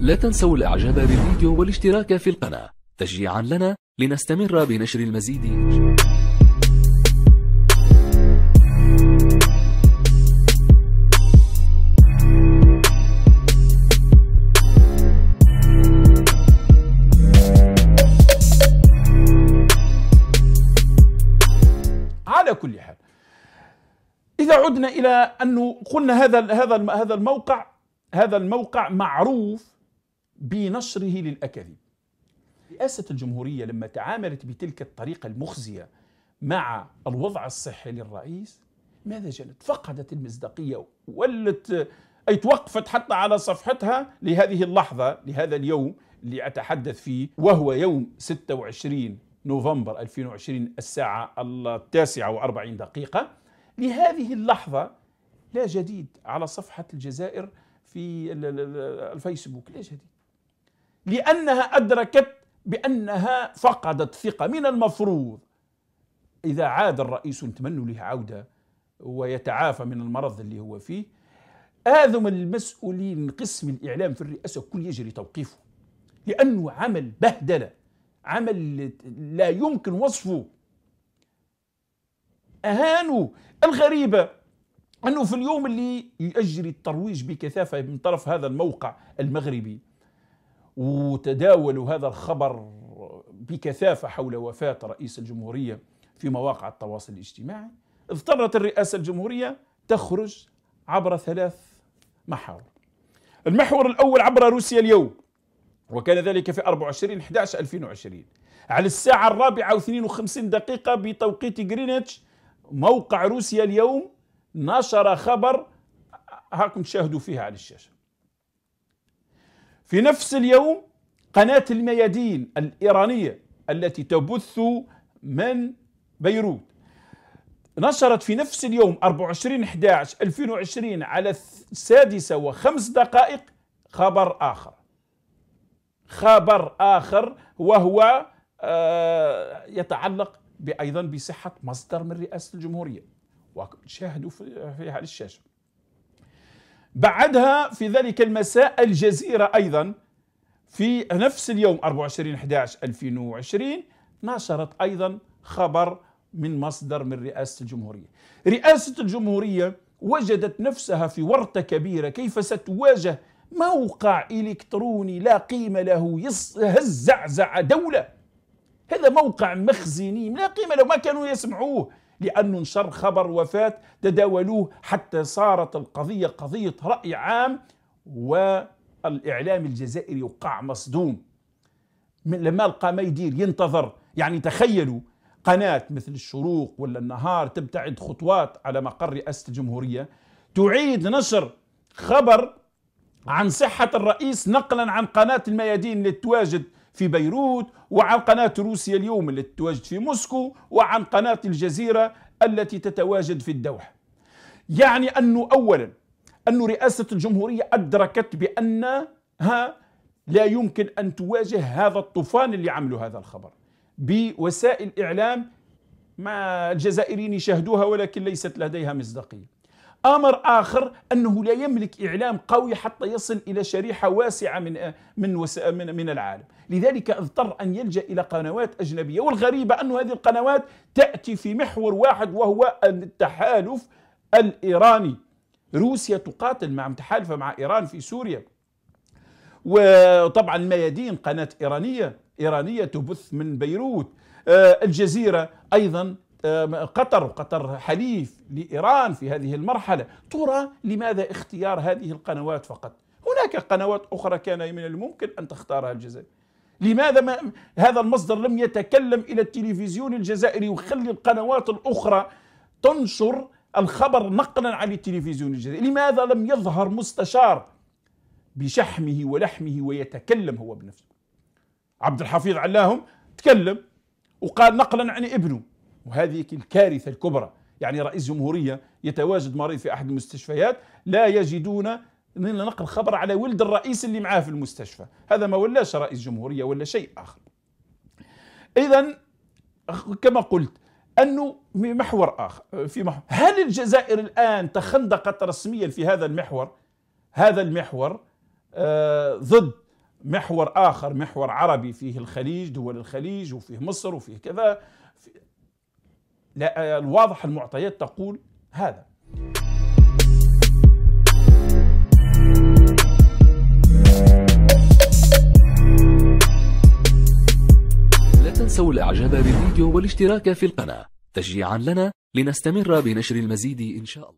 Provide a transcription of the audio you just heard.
لا تنسوا الإعجاب بالفيديو والاشتراك في القناة تشجيعا لنا لنستمر بنشر المزيد على كل حال اذا عدنا الى انه قلنا هذا هذا هذا الموقع هذا الموقع معروف بنشره للأكاذيب رئاسة الجمهورية لما تعاملت بتلك الطريقة المخزية مع الوضع الصحي للرئيس ماذا جنت؟ فقدت المصداقية ولت أي توقفت حتى على صفحتها لهذه اللحظة لهذا اليوم اللي أتحدث فيه وهو يوم 26 نوفمبر 2020 الساعة التاسعة وأربعين دقيقة لهذه اللحظة لا جديد على صفحة الجزائر في الفيسبوك لا جديد لأنها أدركت بأنها فقدت ثقة من المفروض إذا عاد الرئيس نتمنى له عودة ويتعافى من المرض اللي هو فيه آذم المسؤولين من قسم الإعلام في الرئاسة كل يجري توقيفه لأنه عمل بهدلة عمل لا يمكن وصفه أهانوا الغريبة أنه في اليوم اللي يجري الترويج بكثافة من طرف هذا الموقع المغربي وتداولوا هذا الخبر بكثافة حول وفاة رئيس الجمهورية في مواقع التواصل الاجتماعي اضطرت الرئاسة الجمهورية تخرج عبر ثلاث محاور المحور الأول عبر روسيا اليوم وكان ذلك في 24 11 2020 على الساعة الرابعة الرابعة و52 دقيقة بتوقيت غرينتش موقع روسيا اليوم نشر خبر هاكم تشاهدوا فيها على الشاشة في نفس اليوم قناة الميادين الإيرانية التي تبث من بيروت نشرت في نفس اليوم 24 11 2020 على السادسة وخمس دقائق خبر آخر خبر آخر وهو آه يتعلق أيضا بصحة مصدر من رئاسة الجمهورية وشاهدوا في على الشاشة بعدها في ذلك المساء الجزيرة أيضا في نفس اليوم 24 11 2020 نشرت أيضا خبر من مصدر من رئاسة الجمهورية رئاسة الجمهورية وجدت نفسها في ورطة كبيرة كيف ستواجه موقع إلكتروني لا قيمة له يهزعزع دولة هذا موقع مخزيني لا قيمة له ما كانوا يسمعوه لأنه انشر خبر وفاة تداولوه حتى صارت القضية قضية رأي عام والإعلام الجزائري وقع مصدوم من لما لقى ما يدير ينتظر يعني تخيلوا قناة مثل الشروق ولا النهار تبتعد خطوات على مقر رئاسة الجمهورية تعيد نشر خبر عن صحة الرئيس نقلا عن قناة الميادين للتواجد في بيروت وعن قناة روسيا اليوم التي تتواجد في موسكو وعن قناة الجزيرة التي تتواجد في الدوحة يعني أنه أولا أن رئاسة الجمهورية أدركت بأنها لا يمكن أن تواجه هذا الطوفان اللي عملوا هذا الخبر بوسائل إعلام ما الجزائريين يشاهدوها ولكن ليست لديها مصداقية امر اخر انه لا يملك اعلام قوي حتى يصل الى شريحه واسعه من من من, من العالم لذلك اضطر ان يلجا الى قنوات اجنبيه والغريبه انه هذه القنوات تاتي في محور واحد وهو التحالف الايراني روسيا تقاتل مع متحالفه مع ايران في سوريا وطبعا الميادين قناه ايرانيه ايرانيه تبث من بيروت آه، الجزيره ايضا قطر وقطر حليف لإيران في هذه المرحلة ترى لماذا اختيار هذه القنوات فقط هناك قنوات أخرى كان من الممكن أن تختارها الجزائر لماذا ما هذا المصدر لم يتكلم إلى التلفزيون الجزائري وخلي القنوات الأخرى تنشر الخبر نقلا عن التلفزيون الجزائري لماذا لم يظهر مستشار بشحمه ولحمه ويتكلم هو بنفسه عبد الحفيظ علاهم تكلم وقال نقلا عن ابنه وهذه الكارثة الكبرى يعني رئيس جمهورية يتواجد مريض في أحد المستشفيات لا يجدون نقل خبر على ولد الرئيس اللي معاه في المستشفى هذا ما ولاش رئيس جمهورية ولا شيء آخر إذا كما قلت أنه محور آخر في محور هل الجزائر الآن تخندقت رسميا في هذا المحور هذا المحور آه ضد محور آخر محور عربي فيه الخليج دول الخليج وفيه مصر وفيه كذا لا آه، الواضح المعطيات تقول هذا لا تنسوا الاعجاب بالفيديو والاشتراك في القناة تشجيعا لنا لنستمر بنشر المزيد ان شاء الله